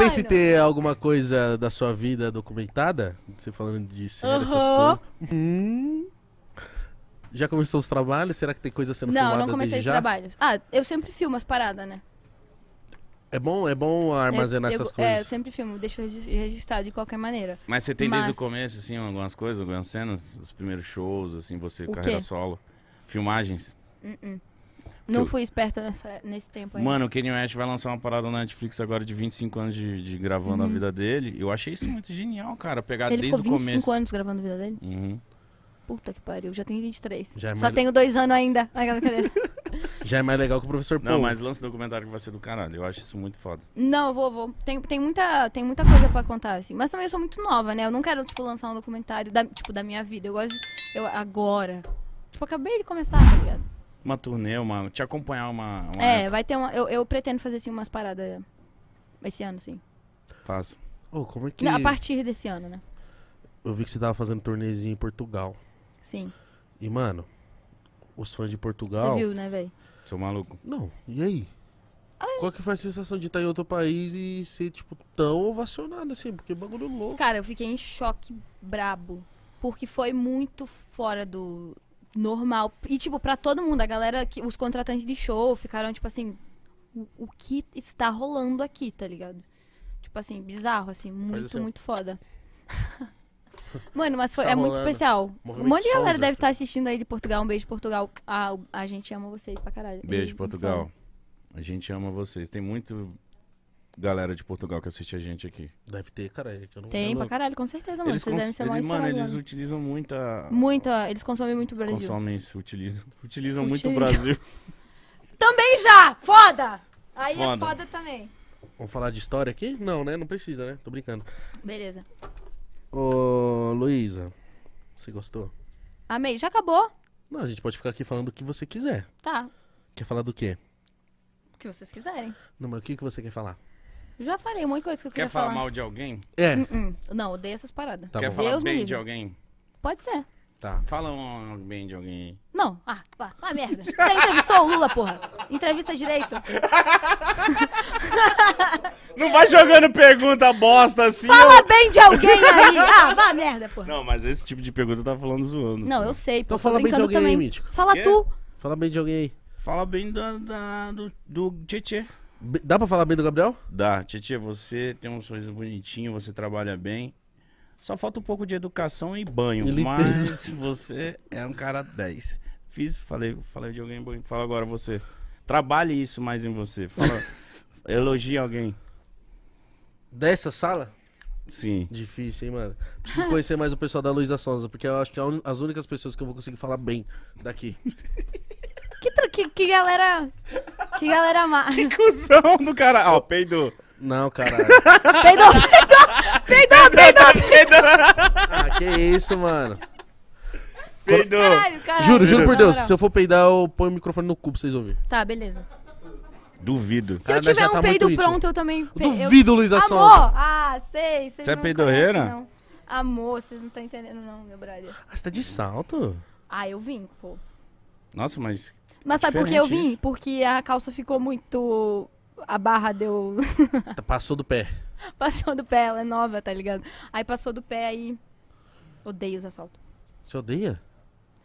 pensa se ter alguma coisa da sua vida documentada? Você falando de série, uhum. essas coisas. Hum. Já começou os trabalhos? Será que tem coisa sendo não, filmada Não, não comecei os já? trabalhos. Ah, eu sempre filmo as paradas, né? É bom, é bom armazenar é, eu, eu, essas é, coisas. É, eu sempre filmo, deixo registrado de qualquer maneira. Mas você tem Mas... desde o começo, assim, algumas coisas, algumas cenas? Os primeiros shows, assim, você o carreira quê? solo? Filmagens? Uh -uh. Não fui esperto nessa, nesse tempo ainda. Mano, o Kenny West vai lançar uma parada na Netflix agora de 25 anos de, de gravando uhum. a vida dele. Eu achei isso muito genial, cara. Pegar Ele desde ficou 25 o começo. 25 anos gravando a vida dele? Uhum. Puta que pariu, já tenho 23. Já é Só mais... tenho dois anos ainda. já é mais legal que o professor Paul. Não, mas lança o documentário que vai ser do caralho. Eu acho isso muito foda. Não, vou, vou. Tem, tem, muita, tem muita coisa pra contar, assim. Mas também eu sou muito nova, né? Eu não quero, tipo, lançar um documentário da, tipo, da minha vida. Eu gosto. De, eu, agora. Tipo, acabei de começar, tá ligado? uma turnê, uma, te acompanhar uma. uma é, época. vai ter uma. Eu, eu pretendo fazer assim umas paradas esse ano, sim. Faz. Oh, como é que... Não, a partir desse ano, né? Eu vi que você tava fazendo turnêzinho em Portugal. Sim. E, mano, os fãs de Portugal. Você viu, né, velho? Sou maluco. Não, e aí? Ai. Qual que foi a sensação de estar em outro país e ser, tipo, tão ovacionado assim? Porque é bagulho louco. Cara, eu fiquei em choque brabo. Porque foi muito fora do, normal. E, tipo, pra todo mundo, a galera, que, os contratantes de show ficaram, tipo assim, o, o que está rolando aqui, tá ligado? Tipo assim, bizarro, assim, muito, assim. muito foda. Mano, mas foi, tá é rolando. muito especial. Movimento um monte de galera deve estar né? tá assistindo aí de Portugal. Um beijo Portugal. Ah, a gente ama vocês pra caralho. Beijo, Eles, Portugal. A gente ama vocês. Tem muito galera de Portugal que assiste a gente aqui? Deve ter, cara. É não... Tem pra caralho, com certeza, mano. Eles, devem ser eles, mano, eles utilizam muita. Muita, eles consomem muito o Brasil. Consomem, utilizam. Utilizam, utilizam. muito o Brasil. também já! Foda! Aí é foda. é foda também. Vamos falar de história aqui? Não, né? Não precisa, né? Tô brincando. Beleza. Ô, Luísa, você gostou? Amei. Já acabou? Não, a gente pode ficar aqui falando o que você quiser. Tá. Quer falar do quê? O que vocês quiserem. Não, mas o que, que você quer falar? Já falei muita coisa que eu Quer queria falar. falar mal de alguém? É. Hum, hum. Não, odeio essas paradas. Tá Quer bom. falar Deus bem de alguém? Pode ser. Tá. Fala um bem de alguém aí. Não. Ah, vá, vá merda. Você entrevistou o Lula, porra? Entrevista direito. Não vai jogando pergunta bosta assim. Fala bem de alguém aí. Ah, vá merda, porra. Não, mas esse tipo de pergunta eu tava falando zoando. Não, eu sei, pô. Então fala bem de alguém aí, Mítico. Fala tu. Fala bem de alguém aí. Fala bem da, da- do, do Tietê. Dá pra falar bem do Gabriel? Dá. Titi. você tem um sorriso bonitinho, você trabalha bem. Só falta um pouco de educação e banho, mas você é um cara 10. Fiz, falei, falei de alguém, fala agora você. Trabalhe isso mais em você. Fala, elogie alguém. Dessa sala? Sim. Difícil, hein, mano? Preciso conhecer mais o pessoal da Luísa Sonza, porque eu acho que é as únicas pessoas que eu vou conseguir falar bem daqui. que, que, que galera que galera má. Que cuzão do cara. Ó, oh, peidou. Não, caralho. peidou, peidou, peidou, peidou, peidou. Ah, que isso, mano. Peidou. Caralho, caralho. Juro, juro por Deus. Não, não. Se eu for peidar, eu ponho o microfone no cu pra vocês ouvirem. Tá, beleza. Duvido. Se eu né, tiver um tá peido pronto, eu também... peido. Duvido, Luiz Luísa Amor! Ah, sei. Você é peidorreira? Amor, vocês não estão entendendo não, meu brother. Ah, você tá de salto? Ah, eu vim, pô. Nossa, mas mas sabe por que eu vim? Isso. Porque a calça ficou muito. A barra deu. Tá, passou do pé. Passou do pé, ela é nova, tá ligado? Aí passou do pé aí. Odeio os assaltos. Você odeia?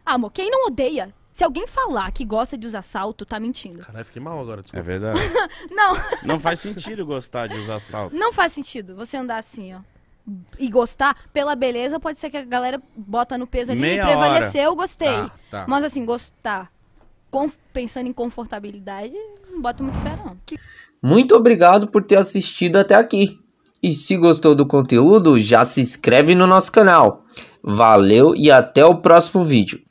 Ah, amor, quem não odeia? Se alguém falar que gosta de usar salto, tá mentindo. Caralho, fiquei mal agora, desculpa. É verdade. não. Não faz sentido gostar de usar salto. Não faz sentido você andar assim, ó. E gostar pela beleza, pode ser que a galera bota no peso ali Meia e prevaleceu, hora. gostei. Tá, tá. Mas assim, gostar pensando em confortabilidade, não boto muito fé, não. Muito obrigado por ter assistido até aqui. E se gostou do conteúdo, já se inscreve no nosso canal. Valeu e até o próximo vídeo.